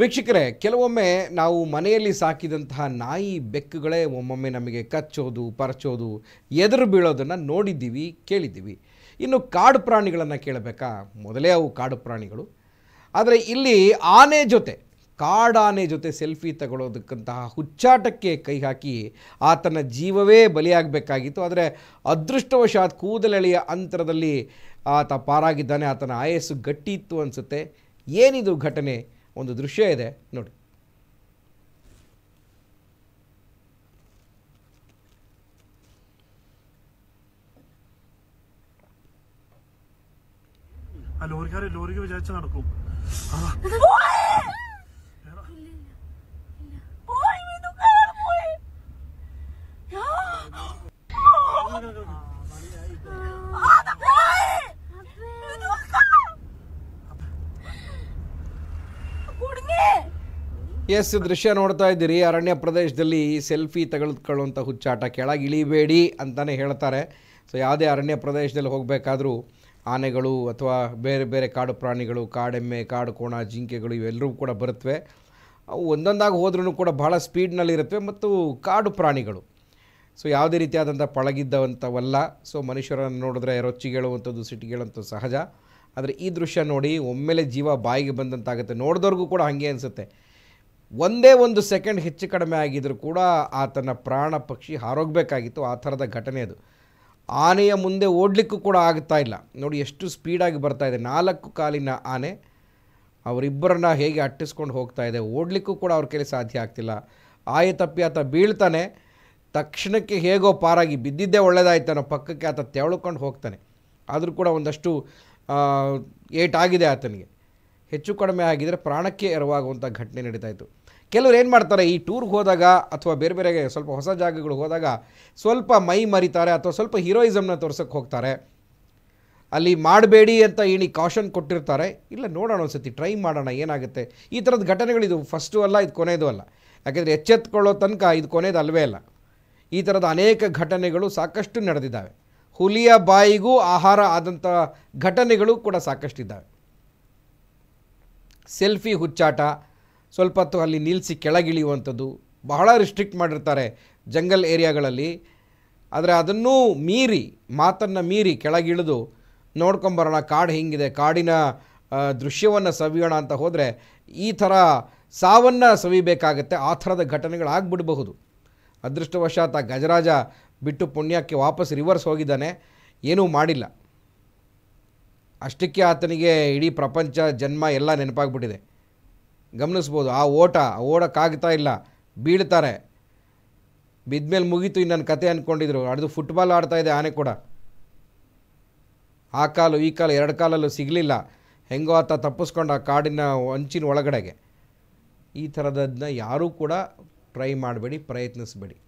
ವೀಕ್ಷಕರೇ ಕೆಲವೊಮ್ಮೆ ನಾವು ಮನೆಯಲ್ಲಿ ಸಾಕಿದಂತಹ ನಾಯಿ ಬೆಕ್ಕುಗಳೇ ಒಮ್ಮೊಮ್ಮೆ ನಮಗೆ ಕಚ್ಚೋದು ಪರಚೋದು ಎದುರು ಬೀಳೋದನ್ನು ನೋಡಿದ್ದೀವಿ ಕೇಳಿದ್ದೀವಿ ಇನ್ನು ಕಾಡು ಪ್ರಾಣಿಗಳನ್ನು ಕೇಳಬೇಕಾ ಮೊದಲೇ ಅವು ಕಾಡು ಪ್ರಾಣಿಗಳು ಆದರೆ ಇಲ್ಲಿ ಆನೆ ಜೊತೆ ಕಾಡಾನೆ ಜೊತೆ ಸೆಲ್ಫಿ ತಗೊಳ್ಳೋದಕ್ಕಂತಹ ಹುಚ್ಚಾಟಕ್ಕೆ ಕೈ ಹಾಕಿ ಆತನ ಜೀವವೇ ಬಲಿಯಾಗಬೇಕಾಗಿತ್ತು ಆದರೆ ಅದೃಷ್ಟವಶಾತ್ ಕೂದಲೆಳೆಯ ಅಂತರದಲ್ಲಿ ಆತ ಪಾರಾಗಿದ್ದಾನೆ ಆತನ ಆಯಸ್ಸು ಗಟ್ಟಿ ಇತ್ತು ಅನಿಸುತ್ತೆ ಏನಿದು ಘಟನೆ ಒಂದು ದೃಶ್ಯ ಇದೆ ನೋಡಿ ആ ലോറിക്കാരെ ലോറിക്ക് വിചാരിച്ച നടക്കും ಎಸ್ ದೃಶ್ಯ ನೋಡ್ತಾ ಇದ್ದೀರಿ ಅರಣ್ಯ ಪ್ರದೇಶದಲ್ಲಿ ಸೆಲ್ಫಿ ತಗೊಳ್ಕೊಳ್ಳುವಂಥ ಹುಚ್ಚಾಟ ಕೆಳಗೆ ಇಳಿಬೇಡಿ ಅಂತಲೇ ಹೇಳ್ತಾರೆ ಸೊ ಯಾವುದೇ ಅರಣ್ಯ ಪ್ರದೇಶದಲ್ಲಿ ಹೋಗಬೇಕಾದ್ರೂ ಆನೆಗಳು ಅಥವಾ ಬೇರೆ ಬೇರೆ ಕಾಡು ಪ್ರಾಣಿಗಳು ಕಾಡೆಮ್ಮೆ ಕಾಡು ಕೋಣ ಜಿಂಕೆಗಳು ಇವೆಲ್ಲರೂ ಕೂಡ ಬರುತ್ತವೆ ಅವು ಒಂದೊಂದಾಗಿ ಹೋದ್ರೂ ಕೂಡ ಬಹಳ ಸ್ಪೀಡ್ನಲ್ಲಿರುತ್ತವೆ ಮತ್ತು ಕಾಡು ಪ್ರಾಣಿಗಳು ಸೊ ಯಾವುದೇ ರೀತಿಯಾದಂಥ ಪಳಗಿದ್ದವಂಥವಲ್ಲ ಸೊ ಮನುಷ್ಯರನ್ನು ನೋಡಿದ್ರೆ ರೊಚ್ಚಿಗೇಳುವಂಥದ್ದು ಸಿಟಿಗೇಳುವಂಥದ್ದು ಸಹಜ ಆದರೆ ಈ ದೃಶ್ಯ ನೋಡಿ ಒಮ್ಮೆಲೆ ಜೀವ ಬಾಯಿಗೆ ಬಂದಂತಾಗುತ್ತೆ ನೋಡಿದವ್ರಿಗೂ ಕೂಡ ಹಾಗೆ ಅನಿಸುತ್ತೆ ಒಂದೇ ಒಂದು ಸೆಕೆಂಡ್ ಹೆಚ್ಚು ಕಡಿಮೆ ಆಗಿದ್ದರೂ ಕೂಡ ಆತನ ಪ್ರಾಣ ಪಕ್ಷಿ ಹಾರೋಗ್ಬೇಕಾಗಿತ್ತು ಆ ಥರದ ಘಟನೆ ಅದು ಆನೆಯ ಮುಂದೆ ಓಡಲಿಕ್ಕೂ ಕೂಡ ಆಗ್ತಾ ಇಲ್ಲ ನೋಡಿ ಎಷ್ಟು ಸ್ಪೀಡಾಗಿ ಬರ್ತಾ ಇದೆ ನಾಲ್ಕು ಕಾಲಿನ ಆನೆ ಅವರಿಬ್ಬರನ್ನ ಹೇಗೆ ಅಟ್ಟಿಸ್ಕೊಂಡು ಹೋಗ್ತಾ ಇದೆ ಓಡಲಿಕ್ಕೂ ಕೂಡ ಅವ್ರ ಕೈಲಿ ಸಾಧ್ಯ ಆಗ್ತಿಲ್ಲ ಆಯ ತಪ್ಪಿ ಆತ ಬೀಳ್ತಾನೆ ತಕ್ಷಣಕ್ಕೆ ಹೇಗೋ ಪಾರಾಗಿ ಬಿದ್ದಿದ್ದೇ ಒಳ್ಳೆಯದಾಯ್ತಾನೋ ಪಕ್ಕಕ್ಕೆ ಆತ ತೆವಳ್ಕೊಂಡು ಹೋಗ್ತಾನೆ ಆದರೂ ಕೂಡ ಒಂದಷ್ಟು ಏಟಾಗಿದೆ ಆತನಿಗೆ ಹೆಚ್ಚು ಕಡಿಮೆ ಆಗಿದರೆ ಪ್ರಾಣಕ್ಕೆ ಎರವಾಗುವಂಥ ಘಟನೆ ನಡೀತಾ ಇತ್ತು ಕೆಲವರು ಏನು ಮಾಡ್ತಾರೆ ಈ ಟೂರ್ಗೆ ಹೋದಾಗ ಅಥವಾ ಬೇರೆ ಬೇರೆ ಸ್ವಲ್ಪ ಹೊಸ ಜಾಗಗಳಿಗೆ ಹೋದಾಗ ಸ್ವಲ್ಪ ಮೈ ಮರಿತಾರೆ ಅಥವಾ ಸ್ವಲ್ಪ ಹೀರೋಯಿಸಮ್ನ ತೋರ್ಸೋಕ್ಕೆ ಹೋಗ್ತಾರೆ ಅಲ್ಲಿ ಮಾಡಬೇಡಿ ಅಂತ ಏನಿ ಕಾಷನ್ ಕೊಟ್ಟಿರ್ತಾರೆ ಇಲ್ಲ ನೋಡೋಣ ಒಂದು ಟ್ರೈ ಮಾಡೋಣ ಏನಾಗುತ್ತೆ ಈ ಥರದ ಇದು ಫಸ್ಟು ಅಲ್ಲ ಇದು ಕೊನೆಯದು ಅಲ್ಲ ಯಾಕೆಂದರೆ ಎಚ್ಚೆತ್ಕೊಳ್ಳೋ ತನಕ ಇದು ಕೊನೆಯದು ಅಲ್ವೇ ಅಲ್ಲ ಈ ಥರದ ಅನೇಕ ಘಟನೆಗಳು ಸಾಕಷ್ಟು ನಡೆದಿದ್ದಾವೆ ಹುಲಿಯ ಬಾಯಿಗೂ ಆಹಾರ ಆದಂಥ ಘಟನೆಗಳು ಕೂಡ ಸಾಕಷ್ಟಿದ್ದಾವೆ ಸೆಲ್ಫಿ ಹುಚ್ಚಾಟ ಸ್ವಲ್ಪ ಹೊತ್ತು ಅಲ್ಲಿ ನಿಲ್ಲಿಸಿ ಕೆಳಗಿಳಿಯುವಂಥದ್ದು ಬಹಳ ರಿಸ್ಟ್ರಿಕ್ಟ್ ಮಾಡಿರ್ತಾರೆ ಜಂಗಲ್ ಏರಿಯಾಗಳಲ್ಲಿ ಆದರೆ ಅದನ್ನೂ ಮೀರಿ ಮಾತನ್ನು ಮೀರಿ ಕೆಳಗಿಳಿದು ನೋಡ್ಕೊಂಬರೋಣ ಕಾಡು ಹಿಂಗಿದೆ ಕಾಡಿನ ದೃಶ್ಯವನ್ನು ಸವಿಯೋಣ ಅಂತ ಹೋದರೆ ಈ ಥರ ಸಾವನ್ನು ಸವಿಬೇಕಾಗತ್ತೆ ಆ ಥರದ ಘಟನೆಗಳಾಗ್ಬಿಡಬಹುದು ಅದೃಷ್ಟವಶಾತ್ ಆ ಗಜರಾಜ ಬಿಟ್ಟು ಪುಣ್ಯಕ್ಕೆ ವಾಪಸ್ ರಿವರ್ಸ್ ಹೋಗಿದ್ದಾನೆ ಏನೂ ಮಾಡಿಲ್ಲ ಅಷ್ಟಕ್ಕೆ ಆತನಿಗೆ ಇಡೀ ಪ್ರಪಂಚ ಜನ್ಮ ಎಲ್ಲ ನೆನಪಾಗ್ಬಿಟ್ಟಿದೆ ಗಮನಿಸ್ಬೋದು ಆ ಓಟ ಓಡೋಕ್ಕಾಗ್ತಾ ಇಲ್ಲ ಬೀಳ್ತಾರೆ ಬಿದ್ದ ಮುಗೀತು ಇನ್ನೊಂದು ಕತೆ ಅಂದ್ಕೊಂಡಿದ್ರು ಅದು ಫುಟ್ಬಾಲ್ ಆಡ್ತಾ ಇದೆ ಆನೆ ಕೂಡ ಆ ಕಾಲು ಈ ಕಾಲು ಎರಡು ಕಾಲಲ್ಲೂ ಸಿಗಲಿಲ್ಲ ಹೆಂಗೋ ಆತ ತಪ್ಪಿಸ್ಕೊಂಡು ಆ ಕಾಡಿನ ಅಂಚಿನ ಒಳಗಡೆಗೆ ಈ ಥರದ್ದನ್ನ ಯಾರೂ ಕೂಡ ಟ್ರೈ ಮಾಡಬೇಡಿ ಪ್ರಯತ್ನಿಸಬೇಡಿ